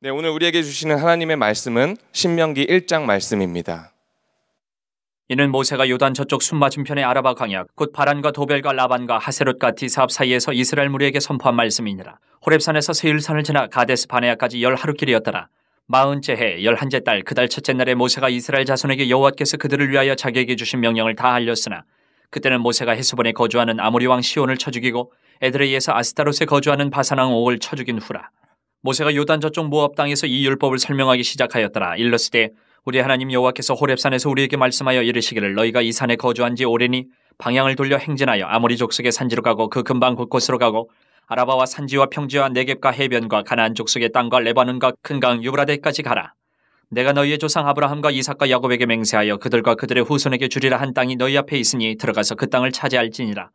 네, 오늘 우리에게 주시는 하나님의 말씀은 신명기 1장 말씀입니다. 이는 모세가 요단 저쪽 숨맞은편의 아라바 강약곧 바란과 도벨과 라반과 하세롯과 디사압 사이에서 이스라엘 무리에게 선포한 말씀이니라. 호랩산에서 세일산을 지나 가데스 바네아까지 열 하루 길이었더라. 마흔째 해 열한째 달그달 첫째 날에 모세가 이스라엘 자손에게 여호와께서 그들을 위하여 자기에게 주신 명령을 다 알렸으나 그때는 모세가 해수본에 거주하는 아모리 왕 시온을 쳐죽이고 에드레이에서 아스타롯에 거주하는 바산왕 옥을 쳐죽인 후라. 모세가 요단 저쪽 모압 땅에서 이 율법을 설명하기 시작하였더라 일러스되 우리 하나님 여호와께서 호렙산에서 우리에게 말씀하여 이르시기를 너희가 이 산에 거주한 지 오래니 방향을 돌려 행진하여 아모리 족속의 산지로 가고 그 근방 곳곳으로 가고 아라바와 산지와 평지와 내겝과 해변과 가나안 족속의 땅과 레바논과 큰강 유브라데까지 가라 내가 너희의 조상 아브라함과 이삭과 야곱에게 맹세하여 그들과 그들의 후손에게 주리라 한 땅이 너희 앞에 있으니 들어가서 그 땅을 차지할지니라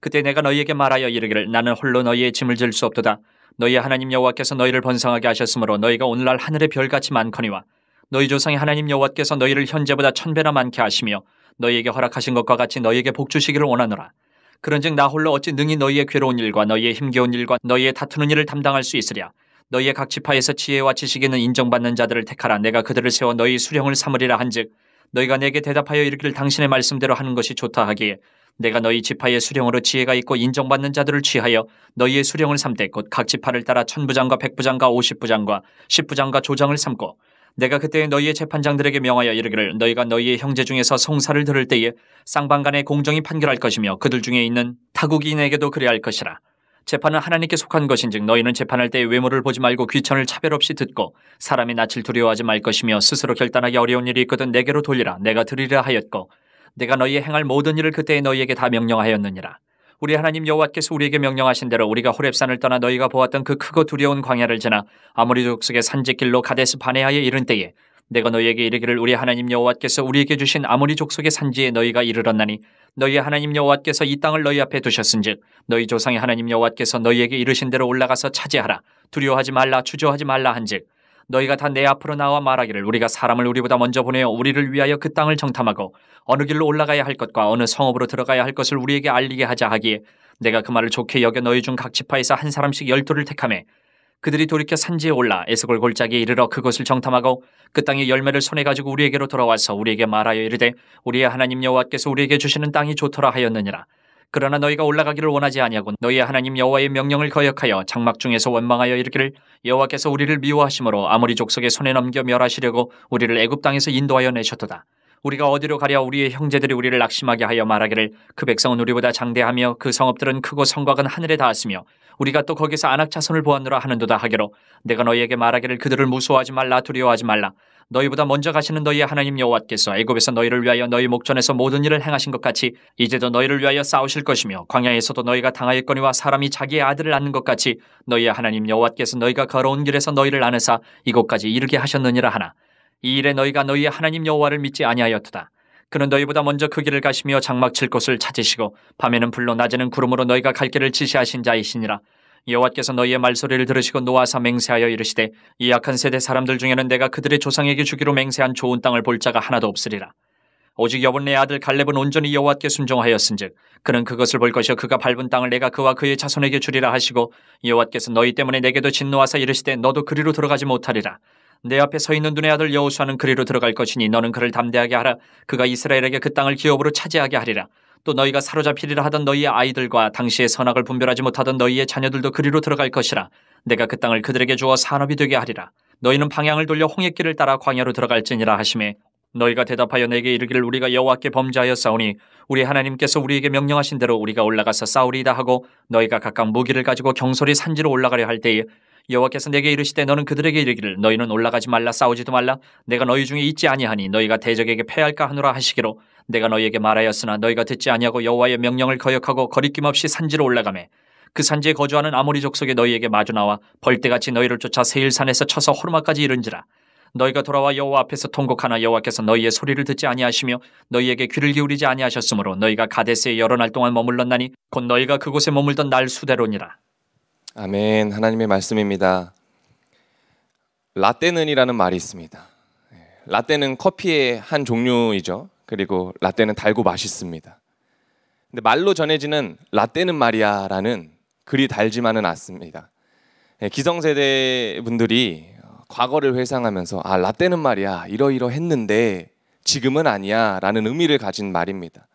그때 내가 너희에게 말하여 이르기를 나는 홀로 너희의 짐을 질 수 없도다 너희 하나님 여호와께서 너희를 번성하게 하셨으므로 너희가 오늘날 하늘의 별같이 많거니와 너희 조상의 하나님 여호와께서 너희를 현재보다 천 배나 많게 하시며 너희에게 허락하신 것과 같이 너희에게 복 주시기를 원하노라. 그런즉 나 홀로 어찌 능히 너희의 괴로운 일과 너희의 힘겨운 일과 너희의 다투는 일을 담당할 수 있으랴. 너희의 각 지파에서 지혜와 지식에는 인정받는 자들을 택하라. 내가 그들을 세워 너희 수령을 삼으리라 한즉 너희가 내게 대답하여 이르기를 당신의 말씀대로 하는 것이 좋다 하기에 내가 너희 지파의 수령으로 지혜가 있고 인정받는 자들을 취하여 너희의 수령을 삼되 곧 각 지파를 따라 천부장과 백부장과 오십부장과 십부장과 조장을 삼고 내가 그때 너희의 재판장들에게 명하여 이르기를 너희가 너희의 형제 중에서 송사를 들을 때에 쌍방간의 공정이 판결할 것이며 그들 중에 있는 타국인에게도 그래야 할 것이라. 재판은 하나님께 속한 것인즉 너희는 재판할 때 외모를 보지 말고 귀천을 차별 없이 듣고 사람이 낯을 두려워하지 말 것이며 스스로 결단하기 어려운 일이 있거든 내게로 돌리라 내가 들으리라 하였고 내가 너희의 행할 모든 일을 그때에 너희에게 다 명령하였느니라. 우리 하나님 여호와께서 우리에게 명령하신 대로 우리가 호렙산을 떠나 너희가 보았던 그 크고 두려운 광야를 지나 아무리 족속의 산지길로 가데스 바네아에 이른 때에 내가 너희에게 이르기를 우리 하나님 여호와께서 우리에게 주신 아무리 족속의 산지에 너희가 이르렀나니 너희 하나님 여호와께서 이 땅을 너희 앞에 두셨은즉 너희 조상의 하나님 여호와께서 너희에게 이르신 대로 올라가서 차지하라 두려워하지 말라 주저하지 말라 한즉 너희가 다 내 앞으로 나와 말하기를 우리가 사람을 우리보다 먼저 보내어 우리를 위하여 그 땅을 정탐하고 어느 길로 올라가야 할 것과 어느 성읍으로 들어가야 할 것을 우리에게 알리게 하자 하기에 내가 그 말을 좋게 여겨 너희 중 각 지파에서 한 사람씩 열두를 택함에 그들이 돌이켜 산지에 올라 에스골 골짜기에 이르러 그곳을 정탐하고 그 땅의 열매를 손에 가지고 우리에게로 돌아와서 우리에게 말하여 이르되 우리의 하나님 여호와께서 우리에게 주시는 땅이 좋더라 하였느니라 그러나 너희가 올라가기를 원하지 아니하고 너희의 하나님 여호와의 명령을 거역하여 장막 중에서 원망하여 이르기를 여호와께서 우리를 미워하심으로 아무리 족속의 손에 넘겨 멸하시려고 우리를 애굽 땅에서 인도하여 내셨도다. 우리가 어디로 가랴 우리의 형제들이 우리를 낙심하게 하여 말하기를 그 백성은 우리보다 장대하며 그 성읍들은 크고 성곽은 하늘에 닿았으며 우리가 또 거기서 안악 자손을 보았노라 하는도다 하기로 내가 너희에게 말하기를 그들을 무서워하지 말라 두려워하지 말라 너희보다 먼저 가시는 너희의 하나님 여호와께서 애굽에서 너희를 위하여 너희 목전에서 모든 일을 행하신 것 같이 이제도 너희를 위하여 싸우실 것이며 광야에서도 너희가 당하였거니와 사람이 자기의 아들을 낳는 것 같이 너희의 하나님 여호와께서 너희가 걸어온 길에서 너희를 안으사 이곳까지 이르게 하셨느니라 하나 이 일에 너희가 너희의 하나님 여호와를 믿지 아니하였도다. 그는 너희보다 먼저 그 길을 가시며 장막 칠 곳을 찾으시고 밤에는 불로 낮에는 구름으로 너희가 갈 길을 지시하신 자이시니라. 여호와께서 너희의 말소리를 들으시고 노아사 맹세하여 이르시되 이 약한 세대 사람들 중에는 내가 그들의 조상에게 주기로 맹세한 좋은 땅을 볼 자가 하나도 없으리라. 오직 여분 네 아들 갈렙은 온전히 여호와께 순종하였은즉 그는 그것을 볼 것이요 그가 밟은 땅을 내가 그와 그의 자손에게 주리라 하시고 여호와께서 너희 때문에 내게도 진노하사 이르시되 너도 그리로 들어가지 못하리라. 내 앞에 서 있는 눈의 아들 여호수아는 그리로 들어갈 것이니 너는 그를 담대하게 하라. 그가 이스라엘에게 그 땅을 기업으로 차지하게 하리라. 또 너희가 사로잡히리라 하던 너희의 아이들과 당시의 선악을 분별하지 못하던 너희의 자녀들도 그리로 들어갈 것이라 내가 그 땅을 그들에게 주어 산업이 되게 하리라 너희는 방향을 돌려 홍해길을 따라 광야로 들어갈지니라 하시에 너희가 대답하여 내게 이르기를 우리가 여호와께 범죄하였사오니 우리 하나님께서 우리에게 명령하신 대로 우리가 올라가서 싸우리이다 하고 너희가 각각 무기를 가지고 경솔히 산지로 올라가려 할 때에 여호와께서 내게 이르시되 너는 그들에게 이르기를 너희는 올라가지 말라 싸우지도 말라 내가 너희 중에 있지 아니하니 너희가 대적에게 패할까 하노라 하시기로 내가 너희에게 말하였으나 너희가 듣지 아니하고 여호와의 명령을 거역하고 거리낌 없이 산지로 올라가매 그 산지에 거주하는 아모리 족속이 너희에게 마주 나와 벌떼같이 너희를 쫓아 세일산에서 쳐서 호르마까지 이른지라 너희가 돌아와 여호와 앞에서 통곡하나 여호와께서 너희의 소리를 듣지 아니하시며 너희에게 귀를 기울이지 아니하셨으므로 너희가 가데스에 여러 날 동안 머물렀나니 곧 너희가 그곳에 머물던 날 수대로니라 아멘. 하나님의 말씀입니다. 라떼는이라는 말이 있습니다. 예, 라떼는 커피의 한 종류이죠. 그리고 라떼는 달고 맛있습니다. 근데 말로 전해지는 라떼는 말이야라는 그리 달지만은 않습니다. 예, 기성세대 분들이 어, 과거를 회상하면서 아 라떼는 말이야 이러이러 했는데 지금은 아니야라는 의미를 가진 말입니다.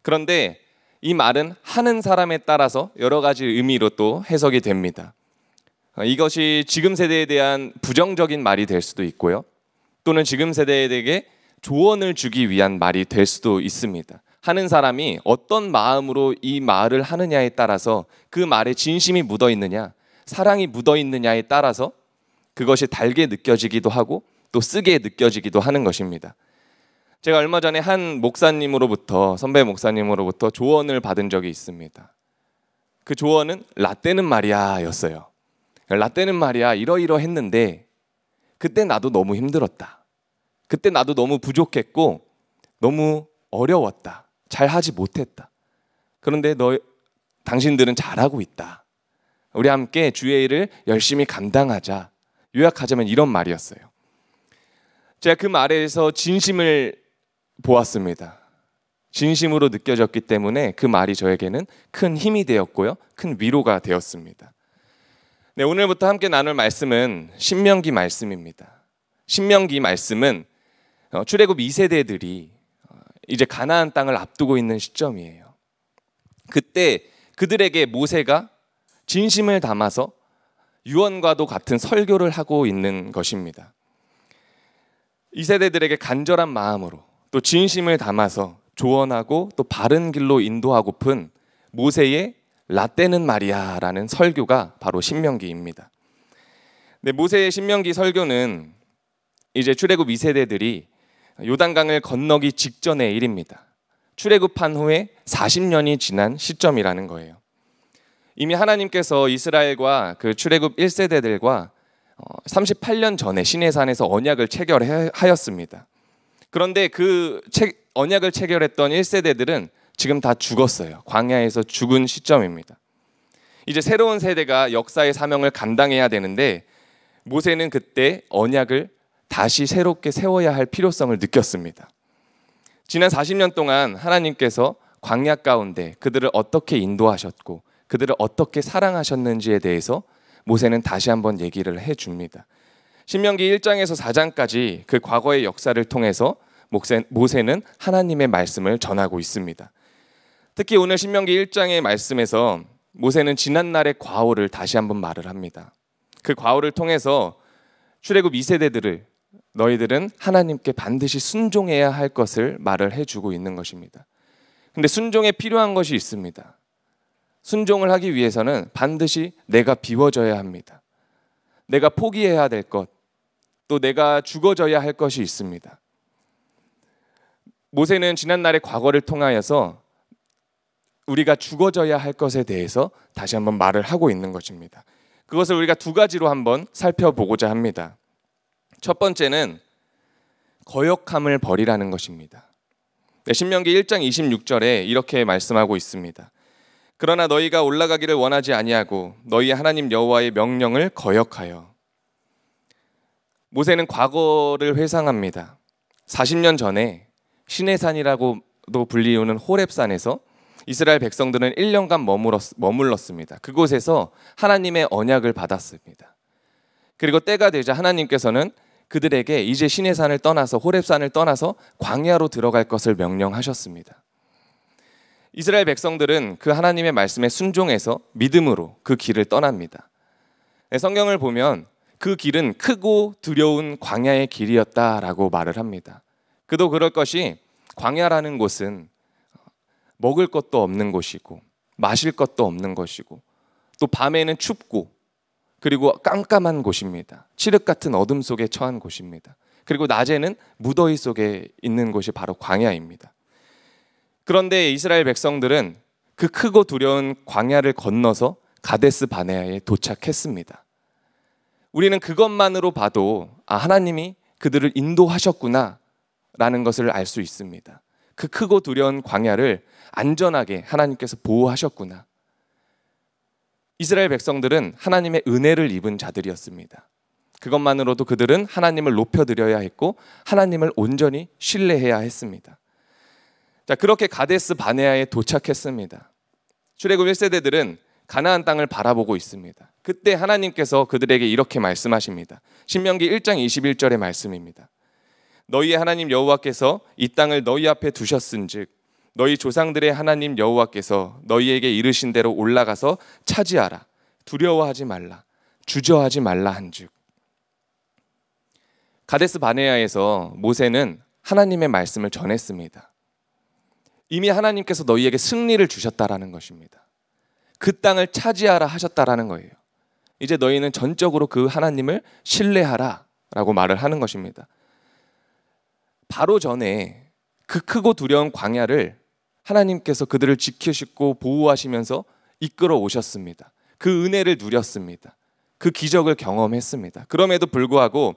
그런데 이 말은 하는 사람에 따라서 여러 가지 의미로 또 해석이 됩니다. 어, 이것이 지금 세대에 대한 부정적인 말이 될 수도 있고요. 또는 지금 세대에게 조언을 주기 위한 말이 될 수도 있습니다. 하는 사람이 어떤 마음으로 이 말을 하느냐에 따라서 그 말에 진심이 묻어 있느냐, 사랑이 묻어 있느냐에 따라서 그것이 달게 느껴지기도 하고 또 쓰게 느껴지기도 하는 것입니다. 제가 얼마 전에 한 목사님으로부터 선배 목사님으로부터 조언을 받은 적이 있습니다. 그 조언은 라떼는 말이야였어요. 라떼는 말이야 이러이러 했는데 그때 나도 너무 힘들었다. 그때 나도 너무 부족했고 너무 어려웠다. 잘 하지 못했다. 그런데 너 당신들은 잘하고 있다. 우리 함께 주의 일을 열심히 감당하자. 요약하자면 이런 말이었어요. 제가 그 말에서 진심을 보았습니다. 진심으로 느껴졌기 때문에 그 말이 저에게는 큰 힘이 되었고요. 큰 위로가 되었습니다. 네, 오늘부터 함께 나눌 말씀은 신명기 말씀입니다. 신명기 말씀은 어, 출애굽 2세대들이 어, 이제 가나안 땅을 앞두고 있는 시점이에요. 그때 그들에게 모세가 진심을 담아서 유언과도 같은 설교를 하고 있는 것입니다. 2 세대들에게 간절한 마음으로 또 진심을 담아서 조언하고 또 바른 길로 인도하고픈 모세의 라떼는 말이야라는 설교가 바로 신명기입니다. 네, 모세의 신명기 설교는 이제 출애굽 2세대들이 요단강을 건너기 직전의 일입니다. 출애굽한 후에 40년이 지난 시점이라는 거예요. 이미 하나님께서 이스라엘과 그 출애굽 1세대들과 38년 어, 전에 시내산에서 언약을 체결하였습니다. 그런데 그 언약을 체결했던 1세대들은 지금 다 죽었어요. 광야에서 죽은 시점입니다. 이제 새로운 세대가 역사의 사명을 감당해야 되는데 모세는 그때 언약을 다시 새롭게 세워야 할 필요성을 느꼈습니다. 지난 40년 동안 하나님께서 광야 가운데 그들을 어떻게 인도하셨고 그들을 어떻게 사랑하셨는지에 대해서 모세는 다시 한번 얘기를 해 줍니다. 신명기 1장에서 4장까지 그 과거의 역사를 통해서 모세는 하나님의 말씀을 전하고 있습니다. 특히 오늘 신명기 1장의 말씀에서 모세는 지난날의 과오를 다시 한번 말을 합니다. 그 과오를 통해서 출애굽 2세대들을 너희들은 하나님께 반드시 순종해야 할 것을 말을 해주고 있는 것입니다. 근데 순종에 필요한 것이 있습니다. 순종을 하기 위해서는 반드시 내가 비워져야 합니다. 내가 포기해야 될 것, 또 내가 죽어져야 할 것이 있습니다. 모세는 지난날의 과거를 통하여서 우리가 죽어져야 할 것에 대해서 다시 한번 말을 하고 있는 것입니다. 그것을 우리가 두 가지로 한번 살펴보고자 합니다. 첫 번째는 거역함을 버리라는 것입니다. 네, 신명기 1장 26절에 이렇게 말씀하고 있습니다. 그러나 너희가 올라가기를 원하지 아니하고 너희 하나님 여호와의 명령을 거역하여 모세는 과거를 회상합니다. 40년 전에 시내산이라고도 불리우는 호렙산에서 이스라엘 백성들은 1년간 머물렀, 머물렀습니다. 그곳에서 하나님의 언약을 받았습니다. 그리고 때가 되자 하나님께서는 그들에게 이제 시내산을 떠나서 호렙산을 떠나서 광야로 들어갈 것을 명령하셨습니다. 이스라엘 백성들은 그 하나님의 말씀에 순종해서 믿음으로 그 길을 떠납니다. 네, 성경을 보면 그 길은 크고 두려운 광야의 길이었다라고 말을 합니다. 그도 그럴 것이 광야라는 곳은 어, 먹을 것도 없는 곳이고 마실 것도 없는 것이고 또 밤에는 춥고 그리고 깜깜한 곳입니다. 칠흑 같은 어둠 속에 처한 곳입니다. 그리고 낮에는 무더위 속에 있는 곳이 바로 광야입니다. 그런데 이스라엘 백성들은 그 크고 두려운 광야를 건너서 가데스 바네아에 도착했습니다. 우리는 그것만으로 봐도 아 하나님이 그들을 인도하셨구나라는 것을 알 수 있습니다. 그 크고 두려운 광야를 안전하게 하나님께서 보호하셨구나. 이스라엘 백성들은 하나님의 은혜를 입은 자들이었습니다. 그것만으로도 그들은 하나님을 높여드려야 했고 하나님을 온전히 신뢰해야 했습니다. 자 그렇게 가데스 바네아에 도착했습니다. 출애굽 1세대들은 가나안 땅을 바라보고 있습니다. 그때 하나님께서 그들에게 이렇게 말씀하십니다. 신명기 1장 21절의 말씀입니다. 너희의 하나님 여호와께서 이 땅을 너희 앞에 두셨은즉 너희 조상들의 하나님 여호와께서 너희에게 이르신 대로 올라가서 차지하라 두려워하지 말라 주저하지 말라 한즉 가데스 바네아에서 모세는 하나님의 말씀을 전했습니다. 이미 하나님께서 너희에게 승리를 주셨다라는 것입니다. 그 땅을 차지하라 하셨다라는 거예요. 이제 너희는 전적으로 그 하나님을 신뢰하라라고 말을 하는 것입니다. 바로 전에 그 크고 두려운 광야를 하나님께서 그들을 지키시고 보호하시면서 이끌어 오셨습니다. 그 은혜를 누렸습니다. 그 기적을 경험했습니다. 그럼에도 불구하고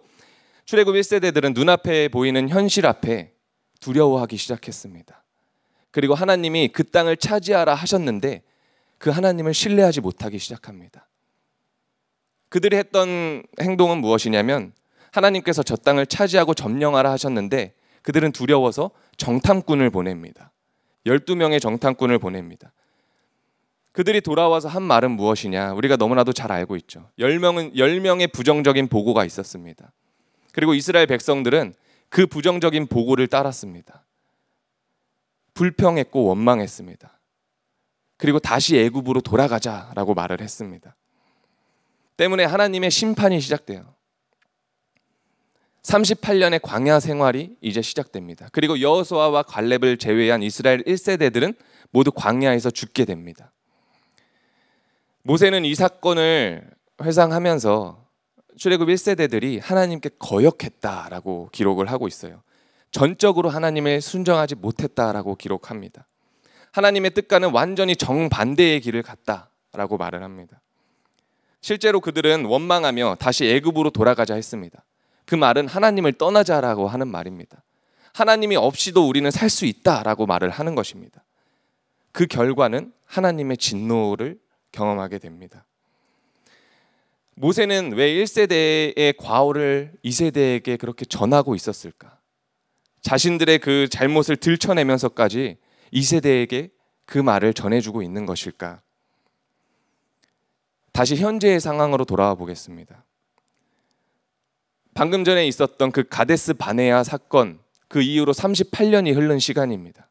출애굽 1세대들은 눈앞에 보이는 현실 앞에 두려워하기 시작했습니다. 그리고 하나님이 그 땅을 차지하라 하셨는데 그 하나님을 신뢰하지 못하기 시작합니다. 그들이 했던 행동은 무엇이냐면 하나님께서 저 땅을 차지하고 점령하라 하셨는데 그들은 두려워서 정탐꾼을 보냅니다. 12명의 정탐꾼을 보냅니다. 그들이 돌아와서 한 말은 무엇이냐? 우리가 너무나도 잘 알고 있죠. 10명은 10명의 부정적인 보고가 있었습니다. 그리고 이스라엘 백성들은 그 부정적인 보고를 따랐습니다. 불평했고 원망했습니다. 그리고 다시 애굽으로 돌아가자라고 말을 했습니다. 때문에 하나님의 심판이 시작돼요. 38년의 광야 생활이 이제 시작됩니다. 그리고 여호수아와 갈렙을 제외한 이스라엘 1세대들은 모두 광야에서 죽게 됩니다. 모세는 이 사건을 회상하면서 출애굽 1세대들이 하나님께 거역했다라고 기록을 하고 있어요. 전적으로 하나님을 순정하지 못했다라고 기록합니다. 하나님의 뜻과는 완전히 정반대의 길을 갔다라고 말을 합니다. 실제로 그들은 원망하며 다시 애굽으로 돌아가자 했습니다. 그 말은 하나님을 떠나자라고 하는 말입니다. 하나님이 없이도 우리는 살 수 있다라고 말을 하는 것입니다. 그 결과는 하나님의 진노를 경험하게 됩니다. 모세는 왜 1세대의 과오를 2세대에게 그렇게 전하고 있었을까? 자신들의 그 잘못을 들춰내면서까지 이 세대에게 그 말을 전해주고 있는 것일까? 다시 현재의 상황으로 돌아와 보겠습니다. 방금 전에 있었던 그 가데스 바네아 사건 그 이후로 38년이 흐른 시간입니다.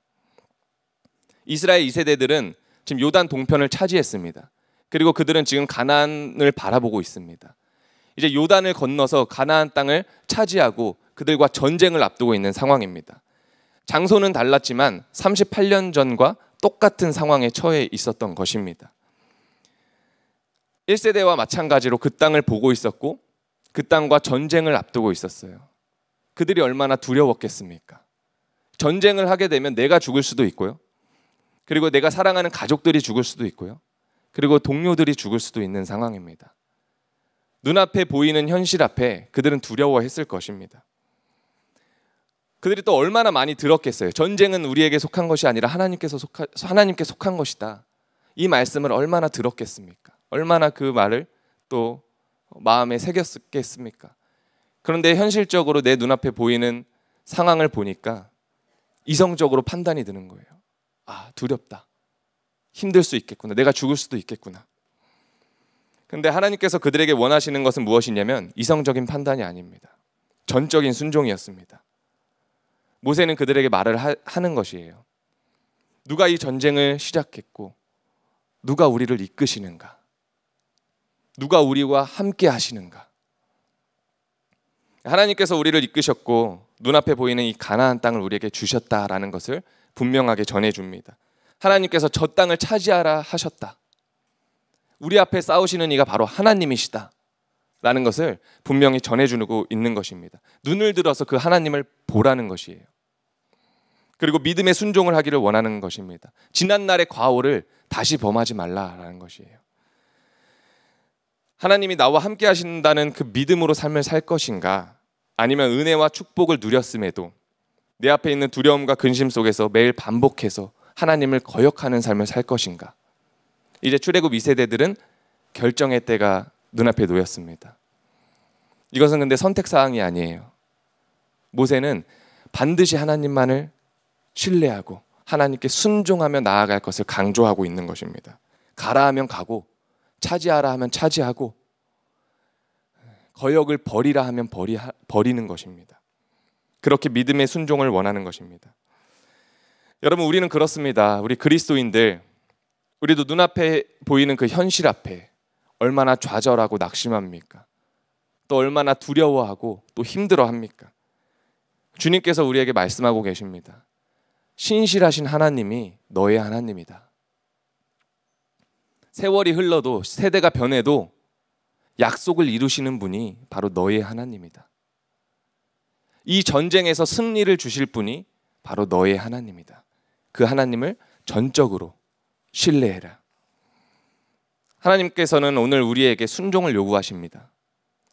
이스라엘 2세대들은 지금 요단 동편을 차지했습니다. 그리고 그들은 지금 가난을 바라보고 있습니다. 이제 요단을 건너서 가나안 땅을 차지하고 그들과 전쟁을 앞두고 있는 상황입니다. 장소는 달랐지만 38년 전과 똑같은 상황에 처해 있었던 것입니다. 1세대와 마찬가지로 그 땅을 보고 있었고 그 땅과 전쟁을 앞두고 있었어요. 그들이 얼마나 두려웠겠습니까? 전쟁을 하게 되면 내가 죽을 수도 있고요. 그리고 내가 사랑하는 가족들이 죽을 수도 있고요. 그리고 동료들이 죽을 수도 있는 상황입니다. 눈앞에 보이는 현실 앞에 그들은 두려워했을 것입니다. 그들이 또 얼마나 많이 들었겠어요. 전쟁은 우리에게 속한 것이 아니라 하나님께서 속하, 하나님께 속한 것이다. 이 말씀을 얼마나 들었겠습니까? 얼마나 그 말을 또 마음에 새겼겠습니까? 그런데 현실적으로 내 눈앞에 보이는 상황을 보니까 이성적으로 판단이 드는 거예요. 아, 두렵다. 힘들 수 있겠구나. 내가 죽을 수도 있겠구나. 근데 하나님께서 그들에게 원하시는 것은 무엇이냐면 이성적인 판단이 아닙니다. 전적인 순종이었습니다. 모세는 그들에게 말을 하, 는 것이에요. 누가 이 전쟁을 시작했고 누가 우리를 이끄시는가? 누가 우리와 함께 하시는가? 하나님께서 우리를 이끄셨고 눈앞에 보이는 이 가나안 땅을 우리에게 주셨다라는 것을 분명하게 전해 줍니다. 하나님께서 저 땅을 차지하라 하셨다. 우리 앞에 싸우시는 이가 바로 하나님이시다. 라는 것을 분명히 전해주고 있는 것입니다. 눈을 들어서 그 하나님을 보라는 것이에요. 그리고 믿음의 순종을 하기를 원하는 것입니다. 지난날의 과오를 다시 범하지 말라라는 것이에요. 하나님이 나와 함께 하신다는 그 믿음으로 삶을 살 것인가? 아니면 은혜와 축복을 누렸음에도 내 앞에 있는 두려움과 근심 속에서 매일 반복해서 하나님을 거역하는 삶을 살 것인가? 이제 출애굽 2세대들은 결정의 때가 눈앞에 놓였습니다. 이것은 근데 선택 사항이 아니에요. 모세는 반드시 하나님만을 신뢰하고 하나님께 순종하며 나아갈 것을 강조하고 있는 것입니다. 가라 하면 가고 차지하라 하면 차지하고 거역을 버리라 하면 버리, 버리는 것입니다. 그렇게 믿음의 순종을 원하는 것입니다. 여러분 우리는 그렇습니다. 우리 그리스도인들 우리도 눈앞에 보이는 그 현실 앞에 얼마나 좌절하고 낙심합니까? 또 얼마나 두려워하고 또 힘들어합니까? 주님께서 우리에게 말씀하고 계십니다. 신실하신 하나님이 너의 하나님이다. 세월이 흘러도 세대가 변해도 약속을 이루시는 분이 바로 너의 하나님이다. 이 전쟁에서 승리를 주실 분이 바로 너의 하나님이다. 그 하나님을 전적으로 신뢰해라. 하나님께서는 오늘 우리에게 순종을 요구하십니다.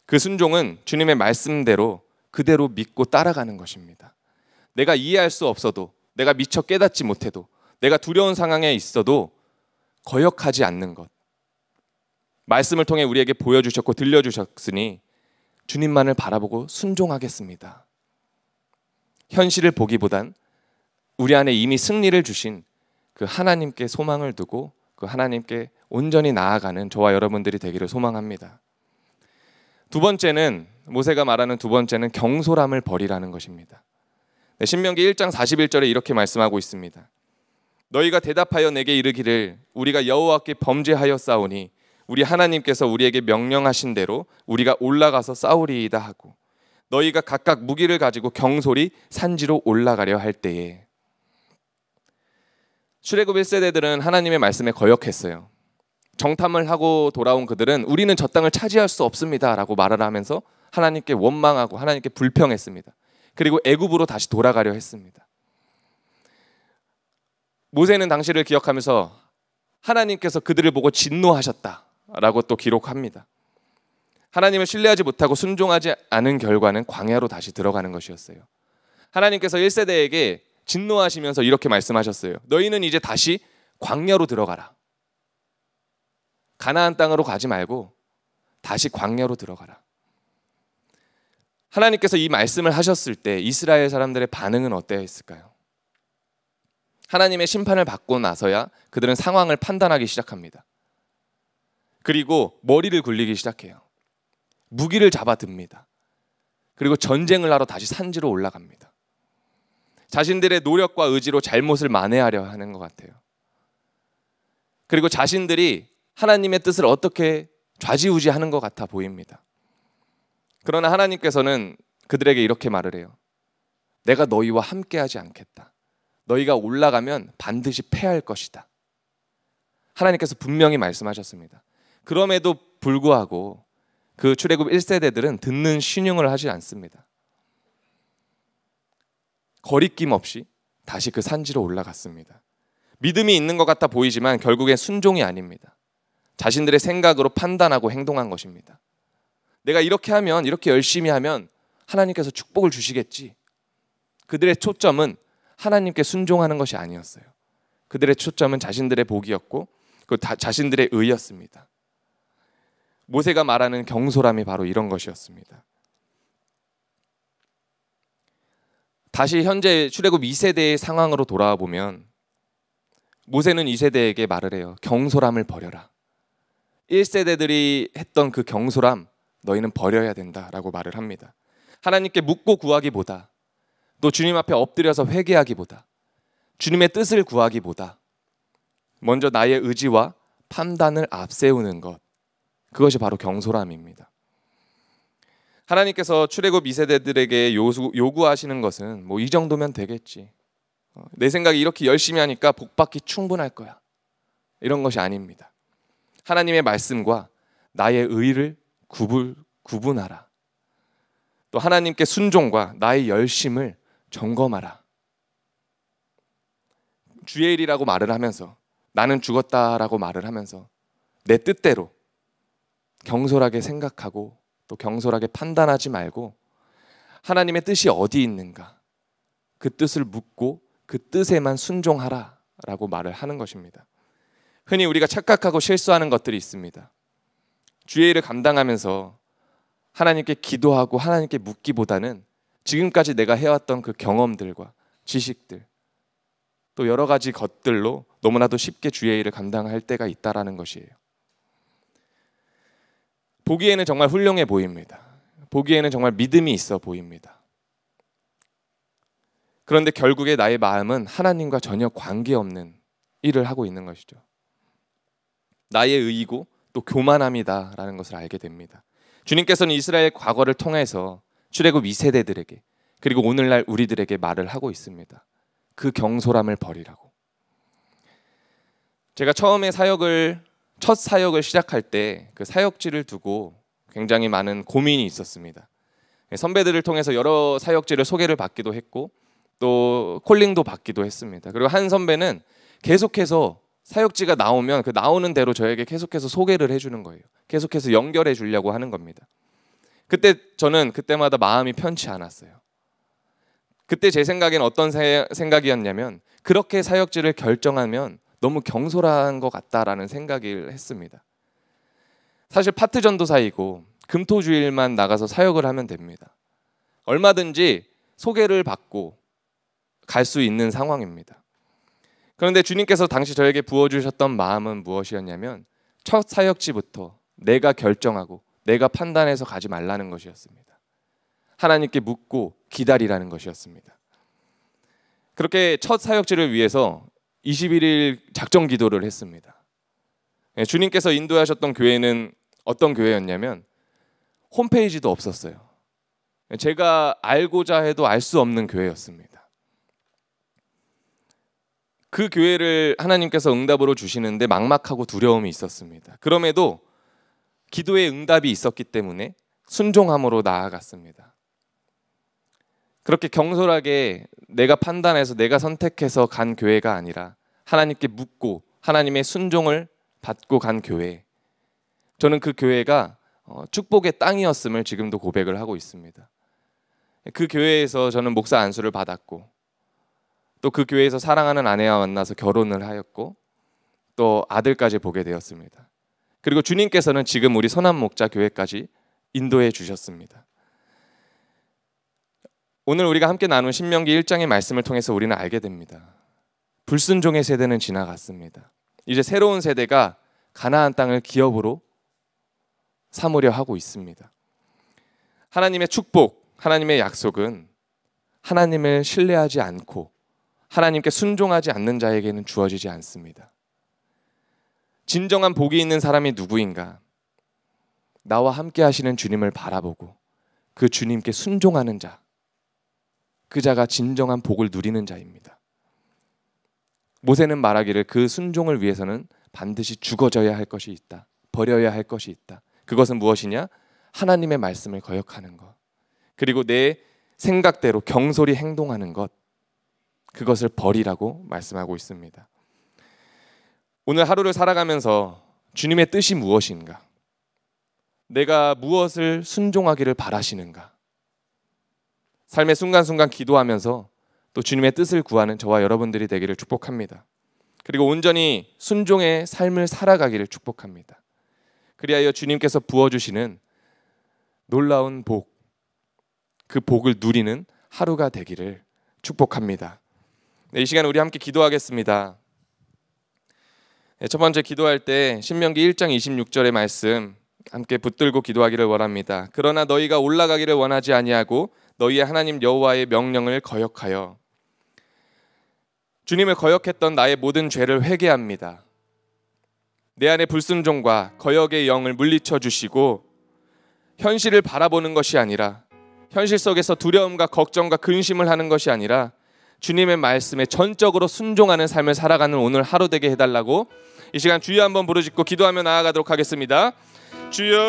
그 순종은 주님의 말씀대로 그대로 믿고 따라가는 것입니다. 내가 이해할 수 없어도 내가 미처 깨닫지 못해도 내가 두려운 상황에 있어도 거역하지 않는 것. 말씀을 통해 우리에게 보여주셨고 들려주셨으니 주님만을 바라보고 순종하겠습니다. 현실을 보기보단 우리 안에 이미 승리를 주신 그 하나님께 소망을 두고 그 하나님께 온전히 나아가는 저와 여러분들이 되기를 소망합니다. 두 번째는 모세가 말하는 두 번째는 경솔함을 버리라는 것입니다. 네, 신명기 1장 41절에 이렇게 말씀하고 있습니다. 너희가 대답하여 내게 이르기를 우리가 여호와께 범죄하여 싸우니 우리 하나님께서 우리에게 명령하신 대로 우리가 올라가서 싸우리이다 하고 너희가 각각 무기를 가지고 경솔히 산지로 올라가려 할 때에 출애굽 1세대들은 하나님의 말씀에 거역했어요. 정탐을 하고 돌아온 그들은 우리는 저 땅을 차지할 수 없습니다라고 말을 하면서 하나님께 원망하고 하나님께 불평했습니다. 그리고 애굽으로 다시 돌아가려 했습니다. 모세는 당시를 기억하면서 하나님께서 그들을 보고 진노하셨다라고 또 기록합니다. 하나님을 신뢰하지 못하고 순종하지 않은 결과는 광야로 다시 들어가는 것이었어요. 하나님께서 1세대에게 진노하시면서 이렇게 말씀하셨어요. 너희는 이제 다시 광야로 들어가라. 가나안 땅으로 가지 말고 다시 광야로 들어가라. 하나님께서 이 말씀을 하셨을 때 이스라엘 사람들의 반응은 어땠을까요? 하나님의 심판을 받고 나서야 그들은 상황을 판단하기 시작합니다. 그리고 머리를 굴리기 시작해요. 무기를 잡아듭니다. 그리고 전쟁을 하러 다시 산지로 올라갑니다. 자신들의 노력과 의지로 잘못을 만회하려 하는 것 같아요. 그리고 자신들이 하나님의 뜻을 어떻게 좌지우지하는 것 같아 보입니다. 그러나 하나님께서는 그들에게 이렇게 말을 해요. 내가 너희와 함께하지 않겠다. 너희가 올라가면 반드시 패할 것이다. 하나님께서 분명히 말씀하셨습니다. 그럼에도 불구하고 그 출애굽 1세대들은 듣는 신용을 하지 않습니다. 거리낌 없이 다시 그 산지로 올라갔습니다. 믿음이 있는 것 같아 보이지만 결국엔 순종이 아닙니다. 자신들의 생각으로 판단하고 행동한 것입니다. 내가 이렇게 하면 이렇게 열심히 하면 하나님께서 축복을 주시겠지. 그들의 초점은 하나님께 순종하는 것이 아니었어요. 그들의 초점은 자신들의 복이었고 그 자신들의 의였습니다. 모세가 말하는 경솔함이 바로 이런 것이었습니다. 다시 현재 출애굽 2세대의 상황으로 돌아와 보면 모세는 2세대에게 말을 해요. 경솔함을 버려라. 1세대들이 했던 그 경솔함 너희는 버려야 된다라고 말을 합니다. 하나님께 묻고 구하기보다 또 주님 앞에 엎드려서 회개하기보다 주님의 뜻을 구하기보다 먼저 나의 의지와 판단을 앞세우는 것 그것이 바로 경솔함입니다. 하나님께서 출애굽 2세대들에게 요구, 하시는 것은 뭐 이 정도면 되겠지. 어, 내 생각에 이렇게 열심히 하니까 복받기 충분할 거야. 이런 것이 아닙니다. 하나님의 말씀과 나의 의를 구분, 구분하라. 또 하나님께 순종과 나의 열심을 점검하라. 주의 일이라고 말을 하면서 나는 죽었다라고 말을 하면서 내 뜻대로 경솔하게 생각하고 또 경솔하게 판단하지 말고 하나님의 뜻이 어디 있는가 그 뜻을 묻고 그 뜻에만 순종하라라고 말을 하는 것입니다. 흔히 우리가 착각하고 실수하는 것들이 있습니다. 주의 일을 감당하면서 하나님께 기도하고 하나님께 묻기보다는 지금까지 내가 해왔던 그 경험들과 지식들 또 여러 가지 것들로 너무나도 쉽게 주의 일을 감당할 때가 있다라는 것이에요. 보기에는 정말 훌륭해 보입니다. 보기에는 정말 믿음이 있어 보입니다. 그런데 결국에 나의 마음은 하나님과 전혀 관계없는 일을 하고 있는 것이죠. 나의 의이고 또 교만함이다라는 것을 알게 됩니다. 주님께서는 이스라엘 과거를 통해서 출애굽 2세대들에게 그리고 오늘날 우리들에게 말을 하고 있습니다. 그 경솔함을 버리라고. 제가 처음에 사역을 첫 사역을 시작할 때 그 사역지를 두고 굉장히 많은 고민이 있었습니다. 선배들을 통해서 여러 사역지를 소개를 받기도 했고 또 콜링도 받기도 했습니다. 그리고 한 선배는 계속해서 사역지가 나오면 그 나오는 대로 저에게 계속해서 소개를 해주는 거예요. 계속해서 연결해 주려고 하는 겁니다. 그때 저는 그때마다 마음이 편치 않았어요. 그때 제 생각엔 어떤 생각이었냐면 그렇게 사역지를 결정하면 너무 경솔한 것 같다라는 생각을 했습니다. 사실 파트 전도사이고 금토주일만 나가서 사역을 하면 됩니다. 얼마든지 소개를 받고 갈 수 있는 상황입니다. 그런데 주님께서 당시 저에게 부어주셨던 마음은 무엇이었냐면 첫 사역지부터 내가 결정하고 내가 판단해서 가지 말라는 것이었습니다. 하나님께 묻고 기다리라는 것이었습니다. 그렇게 첫 사역지를 위해서 21일 작정 기도를 했습니다. 예, 주님께서 인도하셨던 교회는 어떤 교회였냐면 홈페이지도 없었어요. 예, 제가 알고자 해도 알 수 없는 교회였습니다. 그 교회를 하나님께서 응답으로 주시는데 막막하고 두려움이 있었습니다. 그럼에도 기도의 응답이 있었기 때문에 순종함으로 나아갔습니다. 그렇게 경솔하게 내가 판단해서 내가 선택해서 간 교회가 아니라 하나님께 묻고 하나님의 순종을 받고 간 교회. 저는 그 교회가 어, 축복의 땅이었음을 지금도 고백을 하고 있습니다. 그 교회에서 저는 목사 안수를 받았고 또그 교회에서 사랑하는 아내와 만나서 결혼을 하였고 또 아들까지 보게 되었습니다. 그리고 주님께서는 지금 우리 선한 목자 교회까지 인도해 주셨습니다. 오늘 우리가 함께 나눈 신명기 1장의 말씀을 통해서 우리는 알게 됩니다. 불순종의 세대는 지나갔습니다. 이제 새로운 세대가 가나안 땅을 기업으로 삼으려 하고 있습니다. 하나님의 축복, 하나님의 약속은 하나님을 신뢰하지 않고 하나님께 순종하지 않는 자에게는 주어지지 않습니다. 진정한 복이 있는 사람이 누구인가? 나와 함께 하시는 주님을 바라보고 그 주님께 순종하는 자. 그 자가 진정한 복을 누리는 자입니다. 모세는 말하기를 그 순종을 위해서는 반드시 죽어져야 할 것이 있다. 버려야 할 것이 있다. 그것은 무엇이냐? 하나님의 말씀을 거역하는 것. 그리고 내 생각대로 경솔히 행동하는 것. 그것을 버리라고 말씀하고 있습니다. 오늘 하루를 살아가면서 주님의 뜻이 무엇인가? 내가 무엇을 순종하기를 바라시는가? 삶의 순간순간 기도하면서 또 주님의 뜻을 구하는 저와 여러분들이 되기를 축복합니다. 그리고 온전히 순종의 삶을 살아가기를 축복합니다. 그리하여 주님께서 부어주시는 놀라운 복, 그 복을 누리는 하루가 되기를 축복합니다. 네, 이 시간 우리 함께 기도하겠습니다. 네, 첫 번째 기도할 때 신명기 1장 26절의 말씀 함께 붙들고 기도하기를 원합니다. 그러나 너희가 올라가기를 원하지 아니하고 너희의 하나님 여호와의 명령을 거역하여 주님을 거역했던 나의 모든 죄를 회개합니다. 내 안의 불순종과 거역의 영을 물리쳐 주시고 현실을 바라보는 것이 아니라 현실 속에서 두려움과 걱정과 근심을 하는 것이 아니라 주님의 말씀에 전적으로 순종하는 삶을 살아가는 오늘 하루 되게 해달라고 이 시간 주여 한번 부르짖고 기도하며 나아가도록 하겠습니다. 주여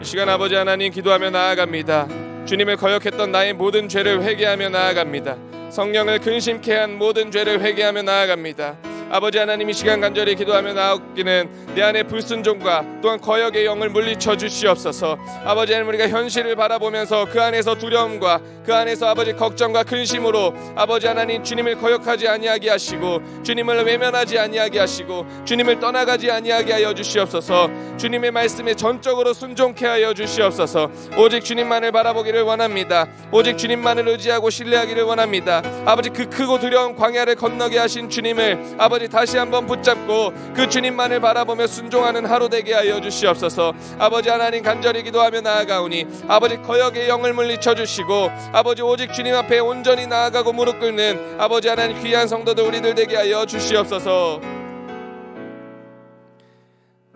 이 시간 아버지 하나님 기도하며 나아갑니다. 주님의 거역했던 나의 모든 죄를 회개하며 나아갑니다. 성령을 근심케 한 모든 죄를 회개하며 나아갑니다. 아버지 하나님 이 시간 간절히 기도하며 나아오기는 내 안에 불순종과 또한 거역의 영을 물리쳐 주시옵소서 아버지 하나님 우리가 현실을 바라보면서 그 안에서 두려움과 그 안에서 아버지 걱정과 근심으로 아버지 하나님 주님을 거역하지 아니하게 하시고 주님을 외면하지 아니하게 하시고 주님을 떠나가지 아니하게 하여 주시옵소서 주님의 말씀에 전적으로 순종케 하여 주시옵소서 오직 주님만을 바라보기를 원합니다 오직 주님만을 의지하고 신뢰하기를 원합니다 아버지 그 크고 두려운 광야를 건너게 하신 주님을 아버지 아버지 다시 한번 붙잡고 그 주님만을 바라보며 순종하는 하루 되게 하여 주시옵소서. 아버지 하나님 간절히 기도하며 나아가오니 아버지 거역의 영을 물리쳐 주시고 아버지 오직 주님 앞에 온전히 나아가고 무릎 꿇는 아버지 하나님 귀한 성도들 우리들 되게 하여 주시옵소서.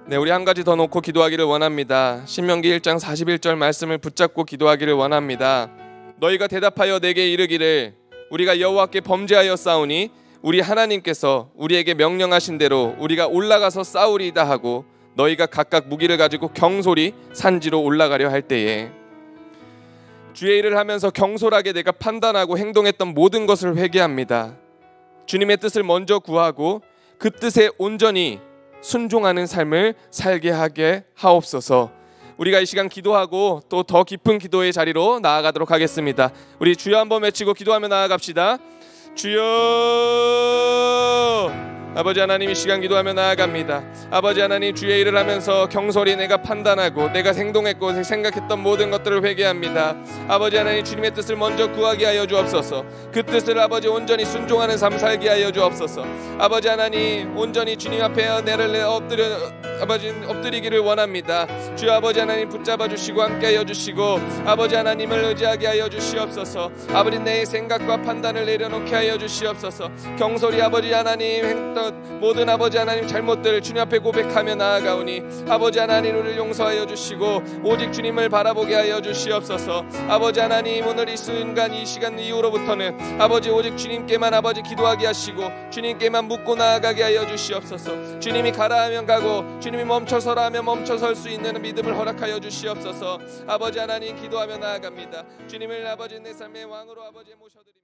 네, 우리 한 가지 더 놓고 기도하기를 원합니다. 신명기 1장 41절 말씀을 붙잡고 기도하기를 원합니다. 너희가 대답하여 내게 이르기를 우리가 여호와께 범죄하여 싸우니 우리 하나님께서 우리에게 명령하신 대로 우리가 올라가서 싸우리다 하고 너희가 각각 무기를 가지고 경솔히 산지로 올라가려 할 때에 주의 일을 하면서 경솔하게 내가 판단하고 행동했던 모든 것을 회개합니다. 주님의 뜻을 먼저 구하고 그 뜻에 온전히 순종하는 삶을 살게 하게 하옵소서. 우리가 이 시간 기도하고 또 더 깊은 기도의 자리로 나아가도록 하겠습니다. 우리 주여 한번 외치고 기도하며 나아갑시다. 주여 아버지 하나님 이 시간 기도하며 나아갑니다. 아버지 하나님 주의 일을 하면서 경솔히 내가 판단하고 내가 행동했고 생각했던 모든 것들을 회개합니다. 아버지 하나님 주님의 뜻을 먼저 구하게 하여 주옵소서. 그 뜻을 아버지 온전히 순종하는 삶 살게 하여 주옵소서. 아버지 하나님 온전히 주님 앞에 내를 엎드려 아버지 엎드리기를 원합니다. 주 아버지 하나님 붙잡아 주시고 함께 하여 주시고 아버지 하나님을 의지하게 하여 주시옵소서. 아버지 내 생각과 판단을 내려놓게 하여 주시옵소서. 경솔히 아버지 하나님 행동 그래 모든 아버지 하나님 잘못들 주님 앞에 고백하며 나아가오니 아버지 하나님 우리를 용서하여 주시고 오직 주님을 바라보게 하여 주시옵소서 아버지 하나님 오늘 이 순간 이 시간 이후로부터는 아버지 오직 주님께만 아버지 기도하게 하시고 주님께만 묻고 나아가게 하여 주시옵소서 주님이 가라 하면 가고 주님이 멈춰서라 하면 멈춰설 수 있는 믿음을 허락하여 주시옵소서 아버지 하나님 기도하며 나아갑니다 주님을 아버지 내 삶의 왕으로 아버지 모셔드립니다